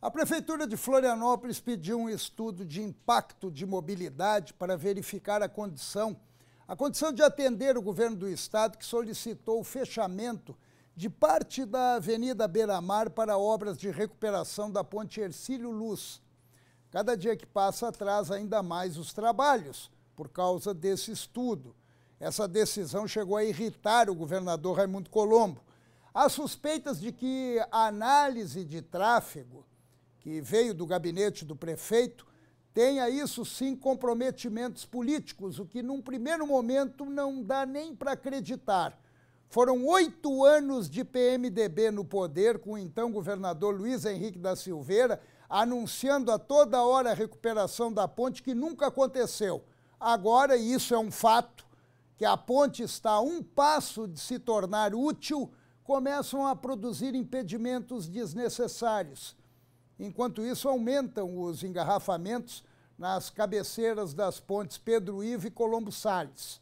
A Prefeitura de Florianópolis pediu um estudo de impacto de mobilidade para verificar a condição, a condição de atender o governo do estado que solicitou o fechamento de parte da Avenida Beira-Mar para obras de recuperação da Ponte Ercílio Luz. Cada dia que passa atrasa ainda mais os trabalhos por causa desse estudo. Essa decisão chegou a irritar o governador Raimundo Colombo. Há suspeitas de que a análise de tráfego que veio do gabinete do prefeito, tenha isso sim comprometimentos políticos, o que num primeiro momento não dá nem para acreditar. Foram oito anos de PMDB no poder, com o então governador Luiz Henrique da Silveira anunciando a toda hora a recuperação da ponte, que nunca aconteceu. Agora, e isso é um fato, que a ponte está a um passo de se tornar útil, começam a produzir impedimentos desnecessários. Enquanto isso, aumentam os engarrafamentos nas cabeceiras das pontes Pedro Ivo e Colombo Salles.